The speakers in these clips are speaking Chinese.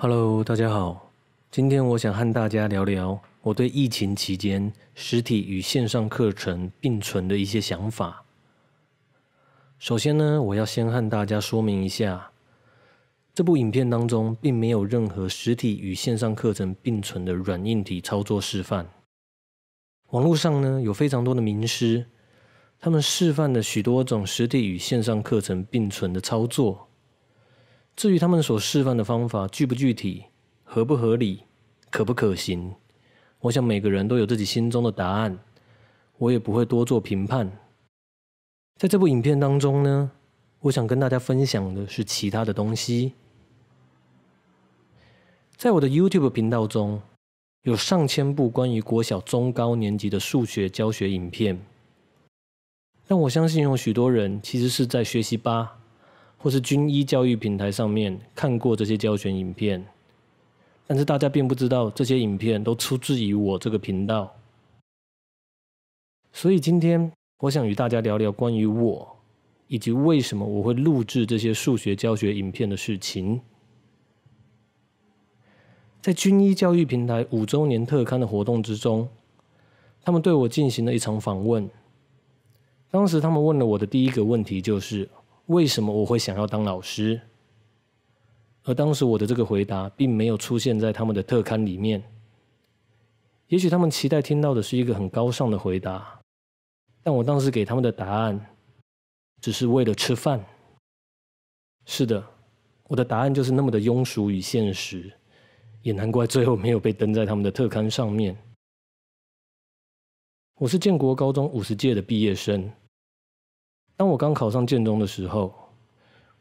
Hello，大家好。今天我想和大家聊聊我对疫情期间实体与线上课程并存的一些想法。首先呢，我要先和大家说明一下，这部影片当中并没有任何实体与线上课程并存的软硬体操作示范。网络上呢，有非常多的名师，他们示范了许多种实体与线上课程并存的操作。至于他们所示范的方法具不具体、合不合理、可不可行，我想每个人都有自己心中的答案，我也不会多做评判。在这部影片当中呢，我想跟大家分享的是其他的东西。在我的 YouTube 频道中有上千部关于国小、中高年级的数学教学影片，但我相信有许多人其实是在学习吧。或是军医教育平台上面看过这些教学影片，但是大家并不知道这些影片都出自于我这个频道。所以今天我想与大家聊聊关于我以及为什么我会录制这些数学教学影片的事情。在军医教育平台五周年特刊的活动之中，他们对我进行了一场访问。当时他们问了我的第一个问题就是。为什么我会想要当老师？而当时我的这个回答，并没有出现在他们的特刊里面。也许他们期待听到的是一个很高尚的回答，但我当时给他们的答案，只是为了吃饭。是的，我的答案就是那么的庸俗与现实，也难怪最后没有被登在他们的特刊上面。我是建国高中五十届的毕业生。当我刚考上建中的时候，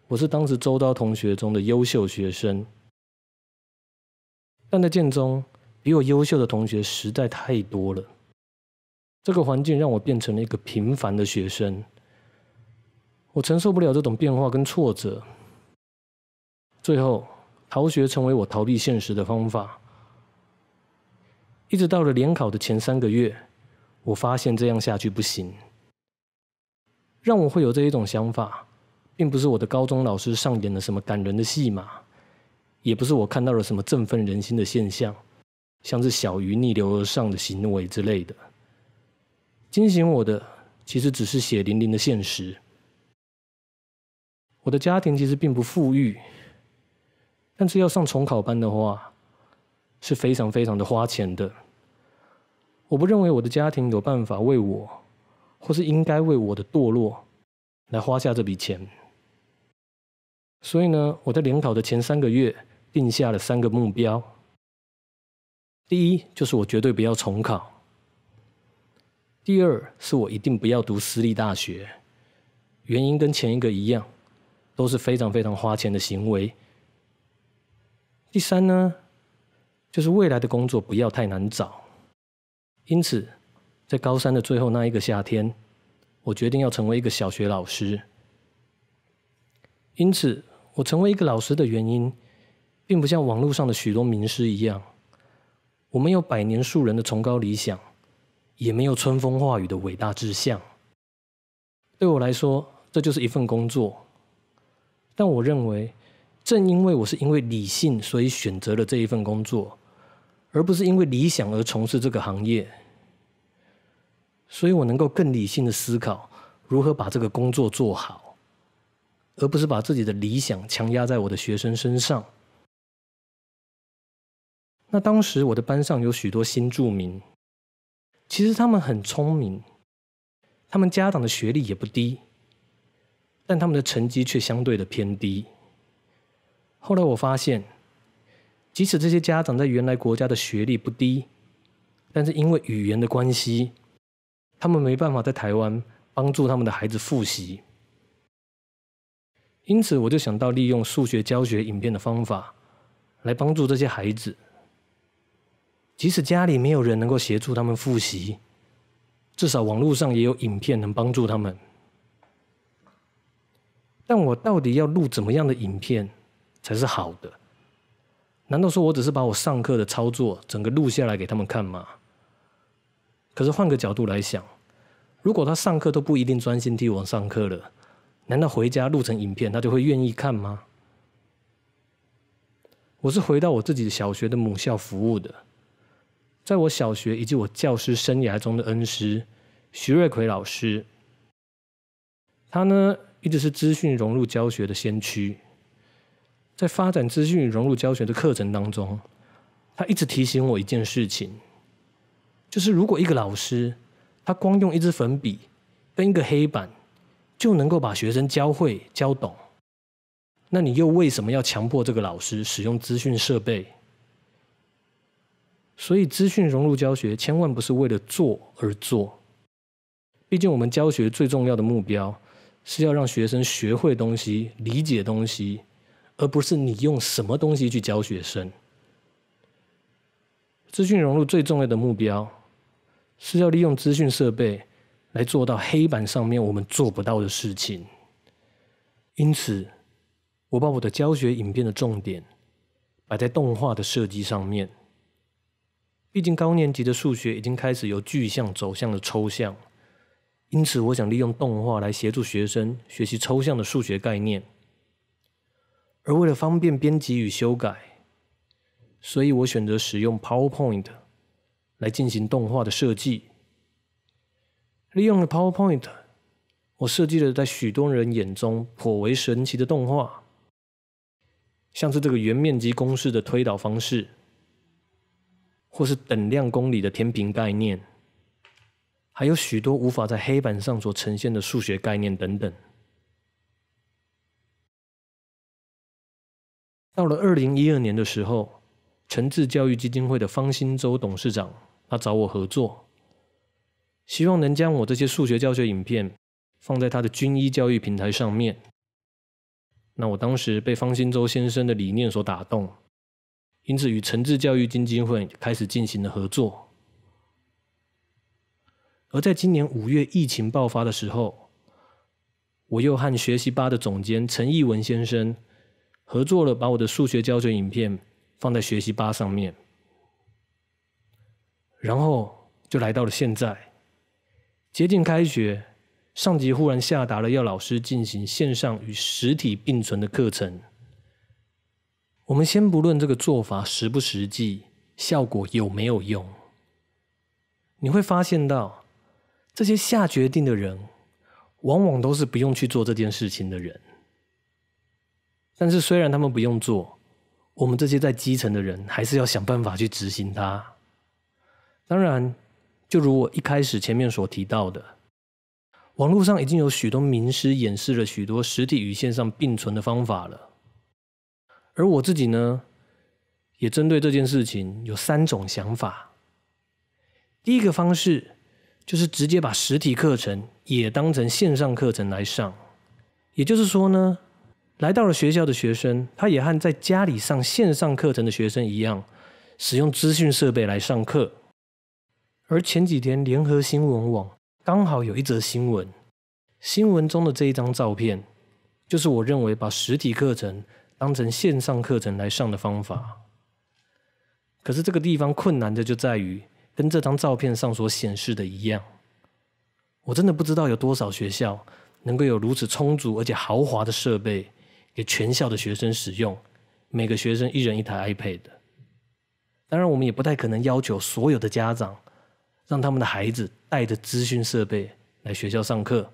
我是当时周遭同学中的优秀学生。但在建中，比我优秀的同学实在太多了，这个环境让我变成了一个平凡的学生。我承受不了这种变化跟挫折，最后逃学成为我逃避现实的方法。一直到了联考的前三个月，我发现这样下去不行。让我会有这一种想法，并不是我的高中老师上演了什么感人的戏码，也不是我看到了什么振奋人心的现象，像是小鱼逆流而上的行为之类的。惊醒我的，其实只是血淋淋的现实。我的家庭其实并不富裕，但是要上重考班的话，是非常非常的花钱的。我不认为我的家庭有办法为我。或是应该为我的堕落来花下这笔钱，所以呢，我在联考的前三个月定下了三个目标。第一，就是我绝对不要重考；第二，是我一定不要读私立大学，原因跟前一个一样，都是非常非常花钱的行为。第三呢，就是未来的工作不要太难找，因此。在高三的最后那一个夏天，我决定要成为一个小学老师。因此，我成为一个老师的原因，并不像网络上的许多名师一样，我没有百年树人的崇高理想，也没有春风化雨的伟大志向。对我来说，这就是一份工作。但我认为，正因为我是因为理性，所以选择了这一份工作，而不是因为理想而从事这个行业。所以我能够更理性的思考如何把这个工作做好，而不是把自己的理想强压在我的学生身上。那当时我的班上有许多新住民，其实他们很聪明，他们家长的学历也不低，但他们的成绩却相对的偏低。后来我发现，即使这些家长在原来国家的学历不低，但是因为语言的关系。他们没办法在台湾帮助他们的孩子复习，因此我就想到利用数学教学影片的方法来帮助这些孩子。即使家里没有人能够协助他们复习，至少网络上也有影片能帮助他们。但我到底要录怎么样的影片才是好的？难道说我只是把我上课的操作整个录下来给他们看吗？可是换个角度来想，如果他上课都不一定专心听我上课了，难道回家录成影片他就会愿意看吗？我是回到我自己小学的母校服务的，在我小学以及我教师生涯中的恩师徐瑞奎老师，他呢一直是资讯融入教学的先驱，在发展资讯融入教学的课程当中，他一直提醒我一件事情。就是如果一个老师，他光用一支粉笔跟一个黑板，就能够把学生教会教懂，那你又为什么要强迫这个老师使用资讯设备？所以资讯融入教学，千万不是为了做而做。毕竟我们教学最重要的目标，是要让学生学会东西、理解东西，而不是你用什么东西去教学生。资讯融入最重要的目标。是要利用资讯设备来做到黑板上面我们做不到的事情，因此我把我的教学影片的重点摆在动画的设计上面。毕竟高年级的数学已经开始由具象走向了抽象，因此我想利用动画来协助学生学习抽象的数学概念。而为了方便编辑与修改，所以我选择使用 PowerPoint。来进行动画的设计，利用了 PowerPoint，我设计了在许多人眼中颇为神奇的动画，像是这个圆面积公式的推导方式，或是等量公理的天平概念，还有许多无法在黑板上所呈现的数学概念等等。到了二零一二年的时候。诚志教育基金会的方新洲董事长，他找我合作，希望能将我这些数学教学影片放在他的军医教育平台上面。那我当时被方新洲先生的理念所打动，因此与诚志教育基金会开始进行了合作。而在今年五月疫情爆发的时候，我又和学习吧的总监陈义文先生合作了，把我的数学教学影片。放在学习吧上面，然后就来到了现在。接近开学，上级忽然下达了要老师进行线上与实体并存的课程。我们先不论这个做法实不实际，效果有没有用，你会发现到，这些下决定的人，往往都是不用去做这件事情的人。但是虽然他们不用做，我们这些在基层的人，还是要想办法去执行它。当然，就如我一开始前面所提到的，网络上已经有许多名师演示了许多实体与线上并存的方法了。而我自己呢，也针对这件事情有三种想法。第一个方式就是直接把实体课程也当成线上课程来上，也就是说呢。来到了学校的学生，他也和在家里上线上课程的学生一样，使用资讯设备来上课。而前几天，联合新闻网刚好有一则新闻，新闻中的这一张照片，就是我认为把实体课程当成线上课程来上的方法。可是这个地方困难的就在于，跟这张照片上所显示的一样，我真的不知道有多少学校能够有如此充足而且豪华的设备。给全校的学生使用，每个学生一人一台 iPad。当然，我们也不太可能要求所有的家长让他们的孩子带着资讯设备来学校上课，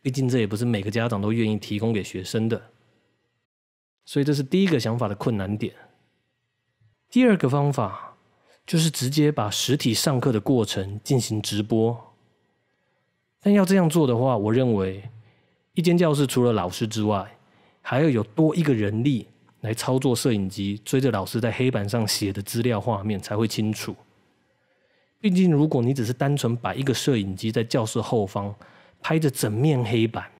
毕竟这也不是每个家长都愿意提供给学生的。所以，这是第一个想法的困难点。第二个方法就是直接把实体上课的过程进行直播，但要这样做的话，我认为一间教室除了老师之外，还要有多一个人力来操作摄影机，追着老师在黑板上写的资料画面才会清楚。毕竟，如果你只是单纯把一个摄影机在教室后方拍着整面黑板，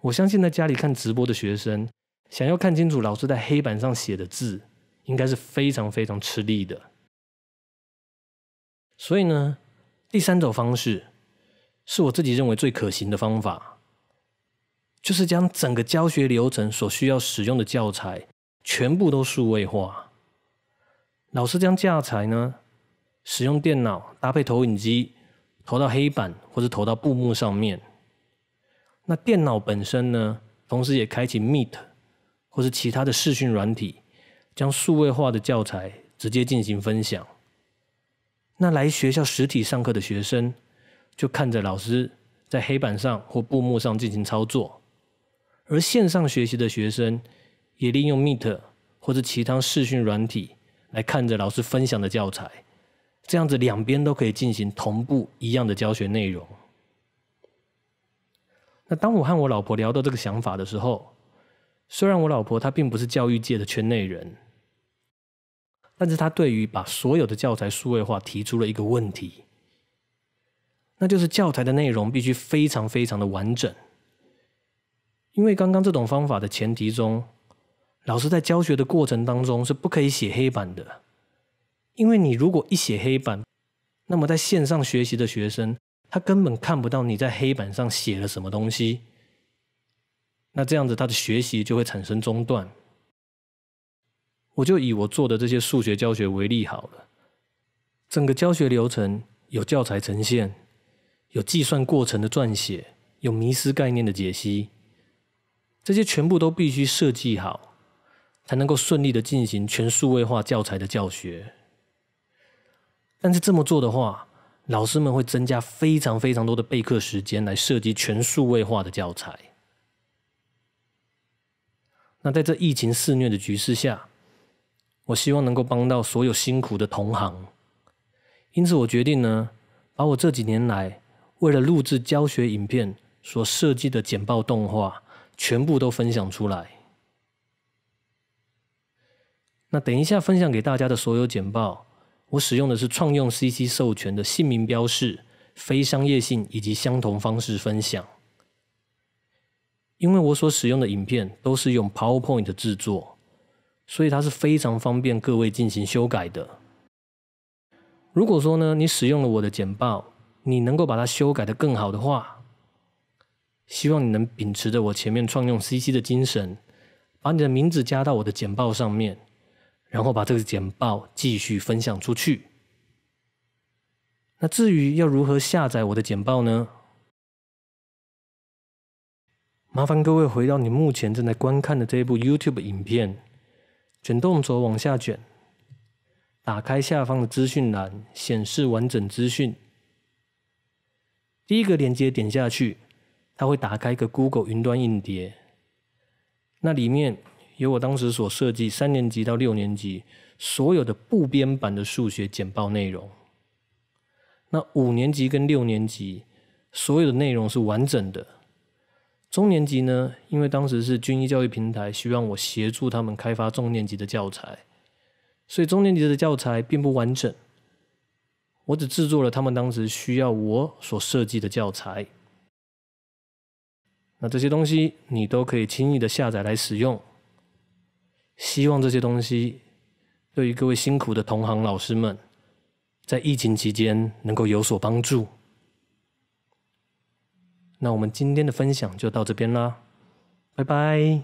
我相信在家里看直播的学生想要看清楚老师在黑板上写的字，应该是非常非常吃力的。所以呢，第三种方式是我自己认为最可行的方法。就是将整个教学流程所需要使用的教材全部都数位化，老师将教材呢使用电脑搭配投影机投到黑板或者投到布幕上面，那电脑本身呢，同时也开启 Meet 或是其他的视讯软体，将数位化的教材直接进行分享。那来学校实体上课的学生就看着老师在黑板上或布幕上进行操作。而线上学习的学生也利用 Meet 或者其他视讯软体来看着老师分享的教材，这样子两边都可以进行同步一样的教学内容。那当我和我老婆聊到这个想法的时候，虽然我老婆她并不是教育界的圈内人，但是她对于把所有的教材数位化提出了一个问题，那就是教材的内容必须非常非常的完整。因为刚刚这种方法的前提中，老师在教学的过程当中是不可以写黑板的，因为你如果一写黑板，那么在线上学习的学生他根本看不到你在黑板上写了什么东西，那这样子他的学习就会产生中断。我就以我做的这些数学教学为例好了，整个教学流程有教材呈现，有计算过程的撰写，有迷失概念的解析。这些全部都必须设计好，才能够顺利的进行全数位化教材的教学。但是这么做的话，老师们会增加非常非常多的备课时间来设计全数位化的教材。那在这疫情肆虐的局势下，我希望能够帮到所有辛苦的同行，因此我决定呢，把我这几年来为了录制教学影片所设计的简报动画。全部都分享出来。那等一下分享给大家的所有简报，我使用的是创用 CC 授权的姓名标示、非商业性以及相同方式分享。因为我所使用的影片都是用 PowerPoint 制作，所以它是非常方便各位进行修改的。如果说呢，你使用了我的简报，你能够把它修改的更好的话。希望你能秉持着我前面创用 CC 的精神，把你的名字加到我的简报上面，然后把这个简报继续分享出去。那至于要如何下载我的简报呢？麻烦各位回到你目前正在观看的这一部 YouTube 影片，卷动轴往下卷，打开下方的资讯栏，显示完整资讯，第一个链接点下去。它会打开一个 Google 云端硬碟，那里面有我当时所设计三年级到六年级所有的不编版的数学简报内容。那五年级跟六年级所有的内容是完整的，中年级呢，因为当时是军医教育平台，希望我协助他们开发中年级的教材，所以中年级的教材并不完整，我只制作了他们当时需要我所设计的教材。那这些东西你都可以轻易的下载来使用，希望这些东西对于各位辛苦的同行老师们，在疫情期间能够有所帮助。那我们今天的分享就到这边啦，拜拜。